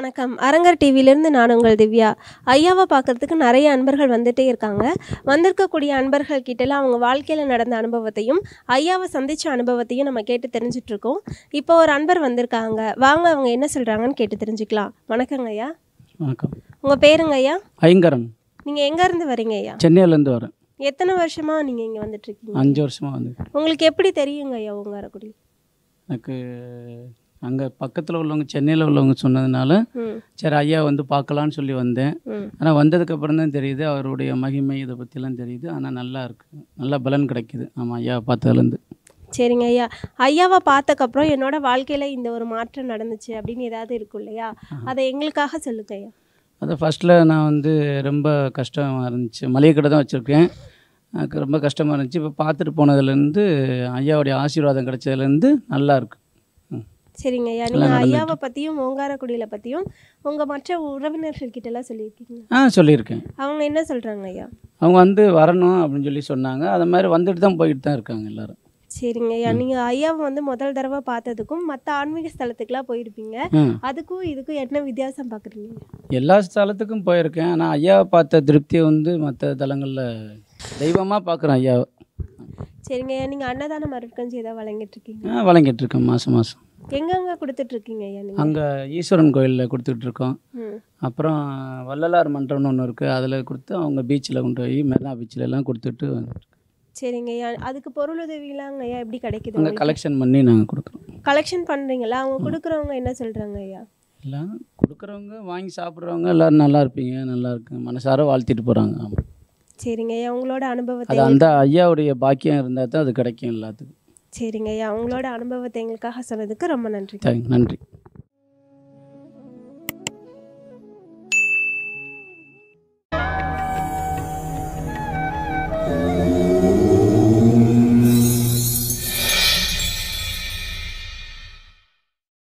வணக்கம் அரங்கர் டிவியிலேருந்து நான் உங்கள் திவ்யா ஐயாவை பார்க்குறதுக்கு நிறைய அன்பர்கள் வந்துகிட்டே இருக்காங்க வந்திருக்கக்கூடிய அன்பர்கள் கிட்டலாம் அவங்க வாழ்க்கையில் நடந்த அனுபவத்தையும் ஐயாவை சந்தித்த அனுபவத்தையும் நம்ம கேட்டு தெரிஞ்சிட்ருக்கோம் இப்போ ஒரு அன்பர் வந்திருக்காங்க வாங்க அவங்க என்ன சொல்கிறாங்கன்னு கேட்டு தெரிஞ்சுக்கலாம் வணக்கங்க ஐயா வணக்கம் உங்கள் பேருங்க ஐயா ஐங்கரன் நீங்கள் எங்கேருந்து வரீங்க ஐயா சென்னையிலேருந்து வரேன் எத்தனை வருஷமாக நீங்கள் இங்கே வந்துட்டுருக்கீங்க அஞ்சு வருஷமாக வந்து உங்களுக்கு எப்படி தெரியுங்க ஐயா உங்கள் வரக்கூடிய எனக்கு அங்கே பக்கத்தில் உள்ளவங்க சென்னையில் உள்ளவங்க சொன்னதுனால சரி ஐயா வந்து பார்க்கலான்னு சொல்லி வந்தேன் ஆனால் வந்ததுக்கப்புறம் தான் தெரியுது அவருடைய மகிமை இதை பற்றிலாம் தெரியுது ஆனால் நல்லா இருக்குது நல்லா பலன் கிடைக்கிது ஆமாம் ஐயா பார்த்ததுலேருந்து சரிங்க ஐயா ஐயாவை பார்த்தக்கப்புறம் என்னோட வாழ்க்கையில் இந்த ஒரு மாற்றம் நடந்துச்சு அப்படின்னு ஏதாவது இருக்கும் இல்லையா அதை எங்களுக்காக சொல்லுங்க ஐயா அது ஃபஸ்ட்டில் நான் வந்து ரொம்ப கஷ்டமாக இருந்துச்சு மளிகை கடை தான் வச்சுருக்கேன் எனக்கு ரொம்ப கஷ்டமாக இருந்துச்சு இப்போ பார்த்துட்டு போனதுலேருந்து ஐயாவுடைய ஆசீர்வாதம் கிடைச்சதுலேருந்து நல்லாயிருக்கு சரிங்க ஐயா நீங்கள் ஐயாவை பற்றியும் ஓங்காரக்குடியில பற்றியும் உங்கள் மற்ற உறவினர்கள் எல்லாம் சொல்லியிருக்கீங்க ஆ சொல்லியிருக்கேன் அவங்க என்ன சொல்கிறாங்க ஐயா அவங்க வந்து வரணும் அப்படின்னு சொல்லி சொன்னாங்க அது மாதிரி வந்துட்டு தான் போயிட்டு தான் இருக்காங்க எல்லாரும் சரிங்க ஐயா நீங்கள் ஐயாவை வந்து முதல் தடவை பார்த்ததுக்கும் மற்ற ஆன்மீக ஸ்தலத்துக்குலாம் போயிருப்பீங்க அதுக்கும் இதுக்கும் என்ன வித்தியாசம் பார்க்குறீங்க எல்லா ஸ்தலத்துக்கும் போயிருக்கேன் ஆனால் ஐயாவை பார்த்த திருப்தியை வந்து மற்ற தலங்கள்ல தெய்வமாக பார்க்குறேன் ஐயாவை சரிங்க நீங்கள் அன்னதானம் அருட்கஞ்சி ஏதாவது வழங்கிட்டு இருக்கீங்க வழங்கிட்டு இருக்கேன் மாதம் மாதம் எங்கெங்கே கொடுத்துட்ருக்கீங்க அங்கே ஈஸ்வரன் கோயிலில் கொடுத்துட்ருக்கோம் அப்புறம் வள்ளலார் மன்றம்னு ஒன்று இருக்குது அதில் கொடுத்து அவங்க பீச்சில் கொண்டு போய் மெரினா பீச்சில் எல்லாம் கொடுத்துட்டு சரிங்க ஐயா அதுக்கு பொருளுதவிலாம் ஐயா எப்படி கிடைக்குது அங்கே கலெக்ஷன் பண்ணி நாங்கள் கொடுக்குறோம் கலெக்ஷன் பண்ணுறீங்களா அவங்க கொடுக்குறவங்க என்ன சொல்கிறாங்க ஐயா எல்லாம் கொடுக்குறவங்க வாங்கி சாப்பிட்றவங்க எல்லோரும் நல்லா இருப்பீங்க நல்லா இருக்கு மனசார வாழ்த்திட்டு போகிறாங்க சரிங்க ஐயா உங்களோட அனுபவத்தை அந்த ஐயாவுடைய பாக்கியம் இருந்தால் தான் அது கிடைக்கும் எல்லாத்துக்கும் சரிங்க ஐயா உங்களோட அனுபவத்தை எங்களுக்காக சொன்னதுக்கு ரொம்ப நன்றி நன்றி